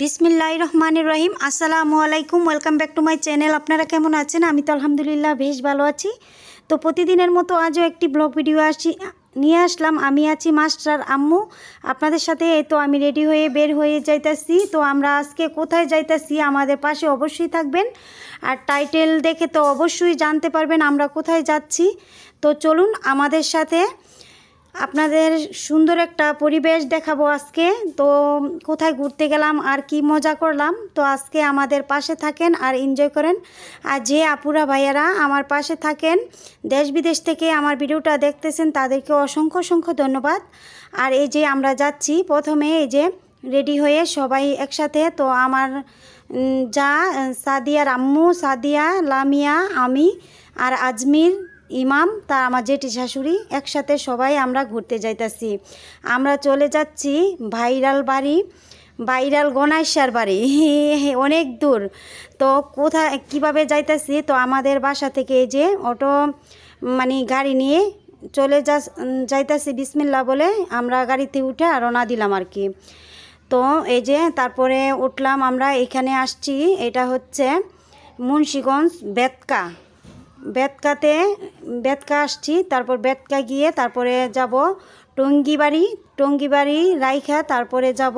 বিসমিল্লা রহমানুর রহিম আসসালামু আলাইকুম welcome back to my channel আপনারা কেমন আছেন আমি তো আলহামদুলিল্লাহ বেশ ভালো আছি তো প্রতিদিনের মতো আজও একটি ব্লগ ভিডিও আসি নিয়ে আসলাম আমি আছি মাস্টার আম্মু আপনাদের সাথে তো আমি রেডি হয়ে বের হয়ে যাইতাছি তো আমরা আজকে কোথায় যাইতাছি আমাদের পাশে অবশ্যই থাকবেন আর টাইটেল দেখে তো অবশ্যই জানতে পারবেন আমরা কোথায় যাচ্ছি তো চলুন আমাদের সাথে আপনাদের সুন্দর একটা পরিবেশ দেখাবো আজকে তো কোথায় ঘুরতে গেলাম আর কি মজা করলাম তো আজকে আমাদের পাশে থাকেন আর এনজয় করেন আর যে আপুরা ভাইয়ারা আমার পাশে থাকেন দেশ বিদেশ থেকে আমার ভিডিওটা দেখতেছেন তাদেরকে অসংখ্য অসংখ্য ধন্যবাদ আর এই যে আমরা যাচ্ছি প্রথমে এই যে রেডি হয়ে সবাই একসাথে তো আমার যা সাদিয়ার আম্মু সাদিয়া লামিয়া আমি আর আজমির ইমাম তার আমার জেঠি শাশুড়ি একসাথে সবাই আমরা ঘুরতে যাইতাছি আমরা চলে যাচ্ছি ভাইরাল বাড়ি বাইরাল গণেশ্বর বাড়ি অনেক দূর তো কোথায় কিভাবে যাইতাছি তো আমাদের বাসা থেকে এই যে অটো মানে গাড়ি নিয়ে চলে যা যাইতাছি বিসমিল্লা বলে আমরা গাড়িতে উঠে রওনা দিলাম আর কি তো এই যে তারপরে উঠলাম আমরা এখানে আসছি এটা হচ্ছে মুন্সীগঞ্জ বেতকা বেতকাতে বেতকা আসছি তারপর বেতকা গিয়ে তারপরে যাব টঙ্গিবাড়ি টঙ্গিবাড়ি রাইখা তারপরে যাব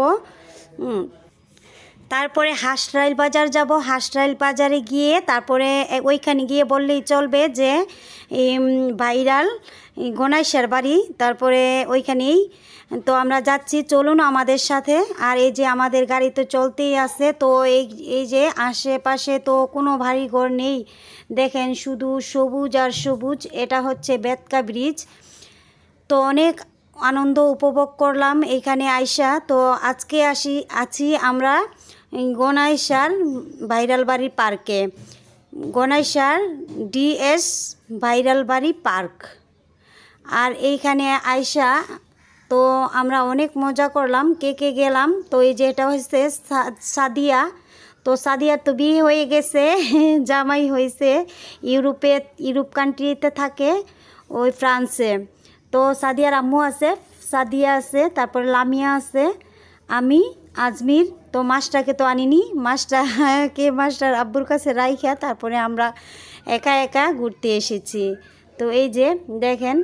তারপরে হাসরাইল বাজার যাব হাসরাইল বাজারে গিয়ে তারপরে ওইখানে গিয়ে বললেই চলবে যে ভাইরাল গণাইশার বাড়ি তারপরে ওইখানেই তো আমরা যাচ্ছি চলুন আমাদের সাথে আর এই যে আমাদের গাড়ি তো চলতেই আছে তো এই এই যে আশেপাশে তো কোনো ভারী ঘর নেই দেখেন শুধু সবুজ আর সবুজ এটা হচ্ছে বেতকা ব্রিজ তো অনেক আনন্দ উপভোগ করলাম এইখানে আইসা তো আজকে আসি আছি আমরা গণাইশার ভাইরাল বাড়ি পার্কে গণাইশার ডিএস ভাইরাল বাড়ি পার্ক আর এইখানে আয়সা তো আমরা অনেক মজা করলাম কে কে গেলাম তো এই যে এটা হচ্ছে সাদিয়া তো সাদিয়া তো বিয়ে হয়ে গেছে জামাই হয়েছে ইউরোপে ইউরোপ কান্ট্রিতে থাকে ওই ফ্রান্সে তো সাদিয়ার আম্মু আছে সাদিয়া আছে তারপর লামিয়া আছে আমি আজমির তো মাছটাকে তো আনিনি কে মাছটার আব্বুর কাছে রাইখা তারপরে আমরা একা একা ঘুরতে এসেছি তো এই যে দেখেন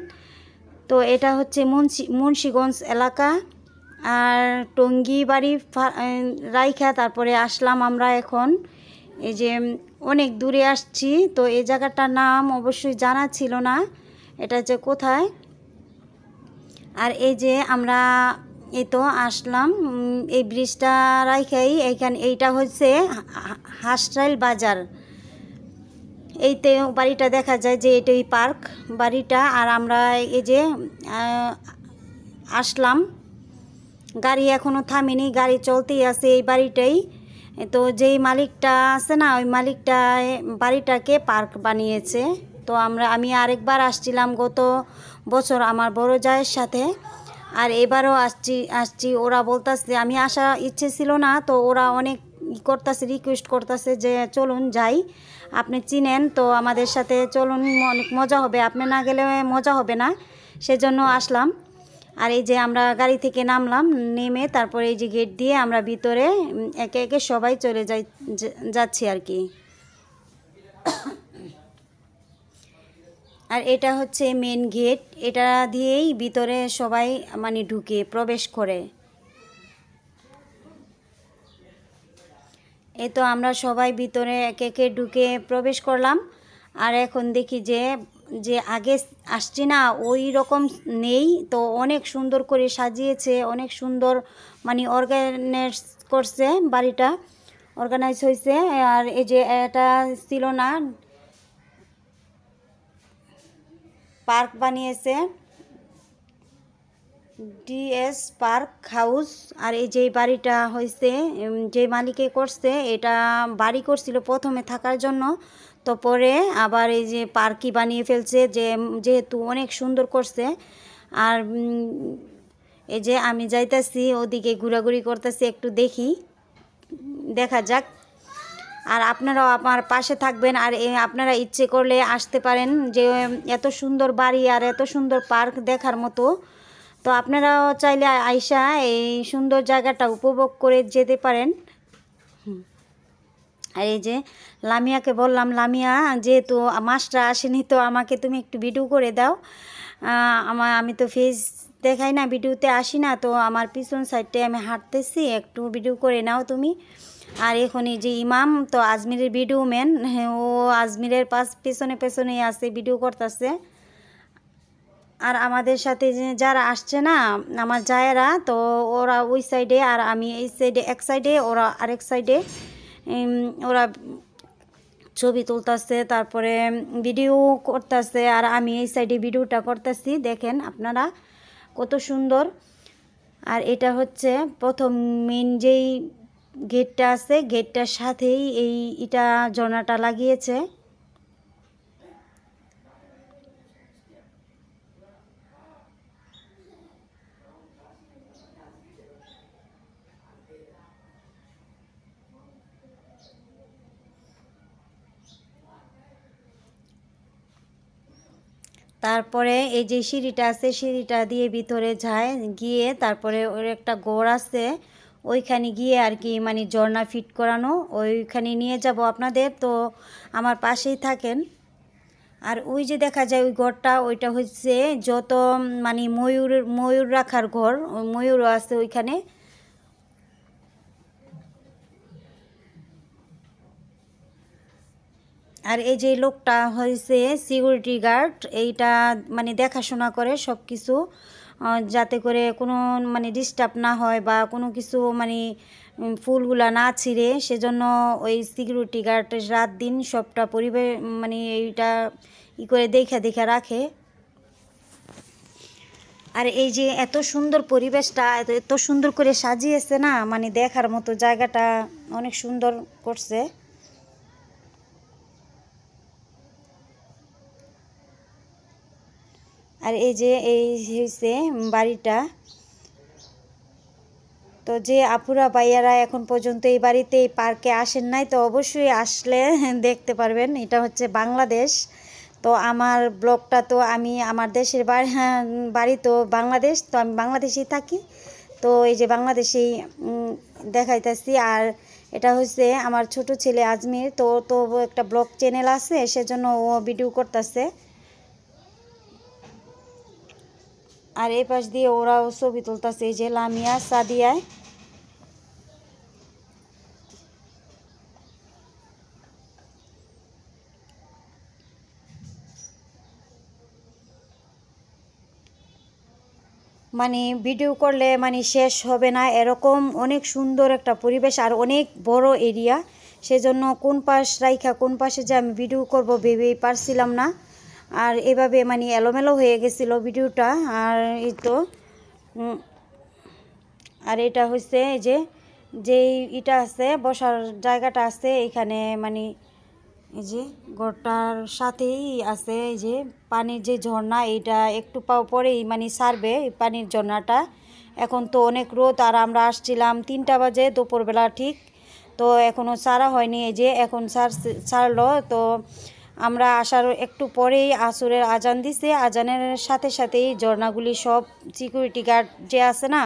তো এটা হচ্ছে মুন্সি মুন্সিগঞ্জ এলাকা আর টঙ্গি বাড়ি রাইখা তারপরে আসলাম আমরা এখন এই যে অনেক দূরে আসছি তো এই জায়গাটার নাম অবশ্যই জানা ছিল না এটা যে কোথায় আর এই যে আমরা এই তো আসলাম এই ব্রিজটা রাইখাই এইখানে এইটা হচ্ছে হাসরাইল বাজার এইতে বাড়িটা দেখা যায় যে এটাই পার্ক বাড়িটা আর আমরা এই যে আসলাম গাড়ি এখনও থামেনি গাড়ি চলতেই আছে এই বাড়িটাই তো যেই মালিকটা আছে না ওই মালিকটা বাড়িটাকে পার্ক বানিয়েছে তো আমরা আমি আরেকবার আসছিলাম গত বছর আমার বড় জায়ের সাথে আর এবারও আসছি আসছি ওরা বলতাছে আমি আসা ইচ্ছে ছিল না তো ওরা অনেক ই করতেছে রিকোয়েস্ট করতেছে যে চলুন যাই আপনি চিনেন তো আমাদের সাথে চলুন অনেক মজা হবে আপনি না গেলে মজা হবে না সেজন্য আসলাম আর এই যে আমরা গাড়ি থেকে নামলাম নেমে তারপরে এই যে গেট দিয়ে আমরা ভিতরে একে একে সবাই চলে যাই যাচ্ছি আর কি আর এটা হচ্ছে মেন গেট এটা দিয়েই ভিতরে সবাই মানে ঢুকে প্রবেশ করে এ তো আমরা সবাই ভিতরে একে একে ঢুকে প্রবেশ করলাম আর এখন দেখি যে যে আগে আসছি না ওই রকম নেই তো অনেক সুন্দর করে সাজিয়েছে অনেক সুন্দর মানে অর্গানাইজ করছে বাড়িটা অর্গানাইজ হয়েছে আর এই যে এটা ছিল না পার্ক বানিয়েছে ডিএস পার্ক হাউস আর এই যে বাড়িটা হয়েছে যে মালিকে করছে এটা বাড়ি করছিল প্রথমে থাকার জন্য তো পরে আবার এই যে পার্কই বানিয়ে ফেলছে যে যেহেতু অনেক সুন্দর করছে আর এই যে আমি যাইতাছি ওদিকে ঘোরাঘুরি করতেছি একটু দেখি দেখা যাক আর আপনারাও আমার পাশে থাকবেন আর আপনারা ইচ্ছে করলে আসতে পারেন যে এত সুন্দর বাড়ি আর এত সুন্দর পার্ক দেখার মতো তো আপনারাও চাইলে আইসা এই সুন্দর জায়গাটা উপভোগ করে যেতে পারেন আর এই যে লামিয়াকে বললাম লামিয়া যেহেতু মাস্টার আসেনি তো আমাকে তুমি একটু ভিডিও করে দাও আমার আমি তো ফেস দেখাই না ভিডিওতে আসি না তো আমার পিছন সাইডটায় আমি হাঁটতেছি একটু ভিডিও করে নাও তুমি আর এখন যে ইমাম তো আজমিরের ভিডিও ম্যান ও আজমিরের পাশ পেছনে পেছনেই আছে ভিডিও করতেছে আর আমাদের সাথে যারা আসছে না আমার জায়েরা তো ওরা ওই সাইডে আর আমি এই সাইডে এক সাইডে ওরা আরেক সাইডে ওরা ছবি তুলতেছে তারপরে ভিডিও করতেছে আর আমি এই সাইডে ভিডিওটা করতেছি দেখেন আপনারা কত সুন্দর আর এটা হচ্ছে প্রথম মেন যেই গেটটা আছে গেটটার সাথেই এই এটা জনাটা লাগিয়েছে তারপরে এই যে সিঁড়িটা আছে সিঁড়িটা দিয়ে ভিতরে যায় গিয়ে তারপরে ওর একটা গোড় আছে ওইখানে গিয়ে আর কি মানে ঝর্ণা ফিট করানো ওইখানে নিয়ে যাব আপনাদের তো আমার পাশেই থাকেন আর ওই যে দেখা যায় ওই ঘরটা ওইটা হচ্ছে যত মানে ময়ূর ময়ূর রাখার ঘর ময়ূরও আছে ওইখানে আর এই যে লোকটা হয়েছে সিকিউরিটি গার্ড এইটা মানে দেখাশোনা করে সব কিছু যাতে করে কোনো মানে ডিস্টার্ব না হয় বা কোনো কিছু মানে ফুলগুলা না ছিঁড়ে সেজন্য ওই সিকিউরিটি গার্ড রাত দিন সবটা পরিবেশ মানে এইটা ই করে দেখা দেখা রাখে আর এই যে এত সুন্দর পরিবেশটা এত এত সুন্দর করে সাজিয়েছে না মানে দেখার মতো জায়গাটা অনেক সুন্দর করছে আর এই যে এই হয়েছে বাড়িটা তো যে আপুরা ভাইয়ারা এখন পর্যন্ত এই বাড়িতে এই পার্কে আসেন নাই তো অবশ্যই আসলে দেখতে পারবেন এটা হচ্ছে বাংলাদেশ তো আমার ব্লগটা তো আমি আমার দেশের বাড়ি তো বাংলাদেশ তো আমি বাংলাদেশেই থাকি তো এই যে বাংলাদেশেই দেখাইতেছি আর এটা হচ্ছে আমার ছোট ছেলে আজমির তো তো একটা ব্লগ চ্যানেল আছে সেজন্য ও ভিডিও করতেছে আর এই পাশ দিয়ে ওরাও ছবি তুলতেছে এই যে লামিয়া সাদিয়ায় মানে ভিডিও করলে মানে শেষ হবে না এরকম অনেক সুন্দর একটা পরিবেশ আর অনেক বড় এরিয়া সেজন্য কোন পাশ রাইখা কোন পাশে যে আমি ভিডিও করবো ভেবেই পারছিলাম না আর এভাবে মানে এলোমেলো হয়ে গেছিল ভিডিওটা আর এই তো আর এটা হচ্ছে যে যেই এটা আছে বসার জায়গাটা আছে এখানে মানে এই যে ঘরটার সাথেই আছে এই যে পানির যে ঝর্ণা এটা একটু পা পরেই মানে সারবে পানির ঝর্ণাটা এখন তো অনেক রোদ আর আমরা আসছিলাম তিনটা বাজে দুপুরবেলা ঠিক তো এখনও সারা হয়নি এই যে এখন সার সারলো তো আমরা আসার একটু পরেই আসুরের আজান দিছে আজানের সাথে সাথেই ঝর্ণাগুলি সব সিকিউরিটি গার্ড যে আছে না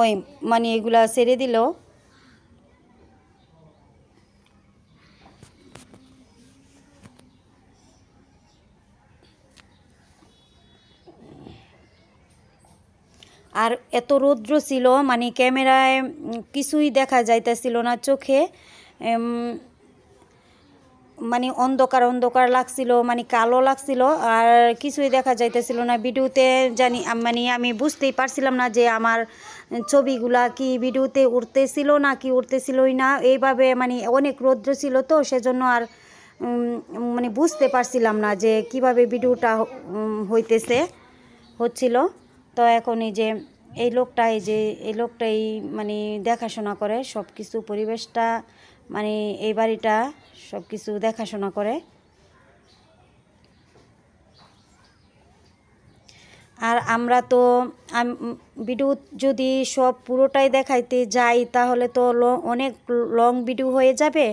ওই মানে এগুলা ছেড়ে দিল আর এত রৌদ্র ছিল মানে ক্যামেরায় কিছুই দেখা যাইতেছিল না চোখে মানে অন্ধকার অন্ধকার লাগছিল মানে কালো লাগছিল আর কিছুই দেখা যাইতেছিল না ভিডিওতে জানি মানে আমি বুঝতেই পারছিলাম না যে আমার ছবিগুলা কি ভিডিওতে উঠতেছিল না কি উঠতেছিলই না এইভাবে মানে অনেক রৌদ্র ছিল তো সেজন্য আর মানে বুঝতে পারছিলাম না যে কিভাবে ভিডিওটা হইতেছে হচ্ছিল তো এখন এই যে এই লোকটা এই যে এই লোকটাই মানে দেখাশোনা করে সব কিছু পরিবেশটা মানে এই বাড়িটা সব কিছু দেখাশোনা করে আর আমরা তো ভিডিও যদি সব পুরোটাই দেখাইতে যাই তাহলে তো অনেক লং ভিডিও হয়ে যাবে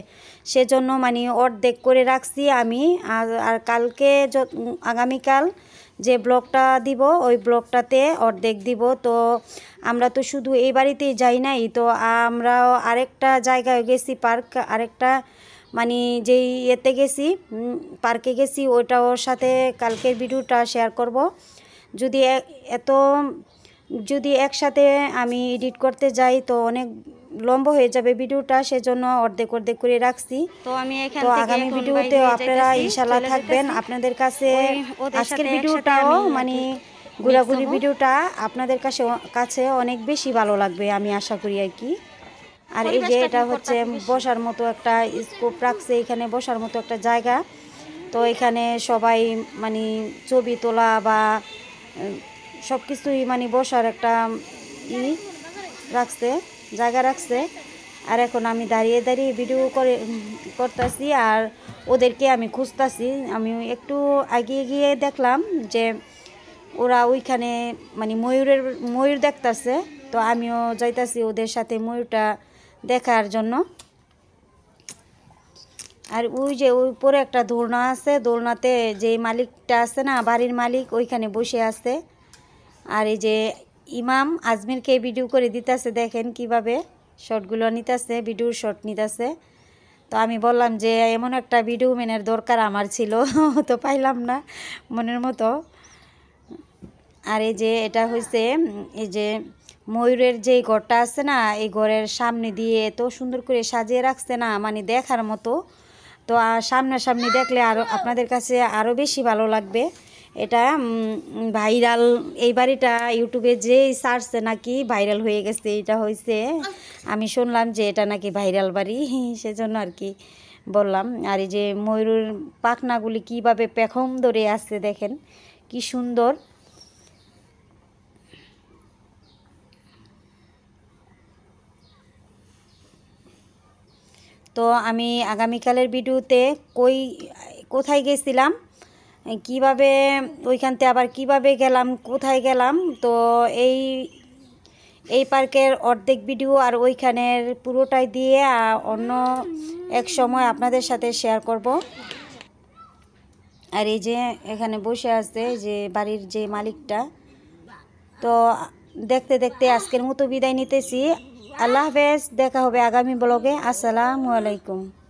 সেজন্য মানে অর্ধেক করে রাখছি আমি আর কালকে আগামীকাল যে ব্লগটা দিব ওই ব্লগটাতে অর্ধেক দিব তো আমরা তো শুধু এই বাড়িতেই যাই নাই তো আমরা আরেকটা জায়গায় গেছি পার্ক আরেকটা মানে যেই ইয়েতে গেছি পার্কে গেছি ওইটা ওর সাথে কালকের ভিডিওটা শেয়ার করব যদি এত যদি একসাথে আমি এডিট করতে যাই তো অনেক লম্ব হয়ে যাবে ভিডিওটা সেজন্য অর্ধেক অর্ধেক করে রাখছি তো আমি তো আগামী ভিডিওতে আপনারা ইনশাল্লাহ থাকবেন আপনাদের কাছে আজকের ভিডিওটাও মানে ঘোরাঘুরি ভিডিওটা আপনাদের কাছে কাছে অনেক বেশি ভালো লাগবে আমি আশা করি আর কি আর এই যে এটা হচ্ছে বসার মতো একটা স্কোপ রাখছে এখানে বসার মতো একটা জায়গা তো এখানে সবাই মানে ছবি তোলা বা সব কিছুই মানে বসার একটা ই রাখছে জায়গা রাখছে আর এখন আমি দাঁড়িয়ে দাঁড়িয়ে ভিডিও করে করতেছি আর ওদেরকে আমি খুঁজতাছি আমি একটু এগিয়ে গিয়ে দেখলাম যে ওরা ওইখানে মানে ময়ূরের ময়ূর দেখতেছে তো আমিও যাইতাছি ওদের সাথে ময়ূরটা দেখার জন্য আর ওই যে ওই উপরে একটা দোলনা আছে দোলনাতে যে মালিকটা আছে না বাড়ির মালিক ওইখানে বসে আছে আর এই যে ইমাম আজমিরকে ভিডিও করে দিতেছে দেখেন কিভাবে শর্টগুলো নিতেছে ভিডিওর শর্ট নিতেছে তো আমি বললাম যে এমন একটা ভিডিও মেনের দরকার আমার ছিল তো পাইলাম না মনের মতো আর এই যে এটা হয়েছে এই যে ময়ূরের যে ঘরটা আছে না এই ঘরের সামনে দিয়ে এত সুন্দর করে সাজিয়ে রাখছে না মানে দেখার মতো তো আর সামনাসামনি দেখলে আরও আপনাদের কাছে আরও বেশি ভালো লাগবে এটা ভাইরাল এই বাড়িটা ইউটিউবে যে সার্চে নাকি ভাইরাল হয়ে গেছে এটা হয়েছে আমি শুনলাম যে এটা নাকি ভাইরাল বাড়ি সেজন্য আর কি বললাম আর এই যে ময়ূরের পাখনাগুলি কিভাবে পেখম ধরে আসছে দেখেন কি সুন্দর তো আমি আগামীকালের ভিডিওতে কই কোথায় গেছিলাম কিভাবে ওইখানতে আবার কিভাবে গেলাম কোথায় গেলাম তো এই এই পার্কের অর্ধেক ভিডিও আর ওইখানের পুরোটাই দিয়ে অন্য এক সময় আপনাদের সাথে শেয়ার করব আর এই যে এখানে বসে আছে যে বাড়ির যে মালিকটা তো দেখতে দেখতে আজকের মতো বিদায় নিতেছি আল্লাহ হাফেজ দেখা হবে আগামী ব্লগে আসসালামু আলাইকুম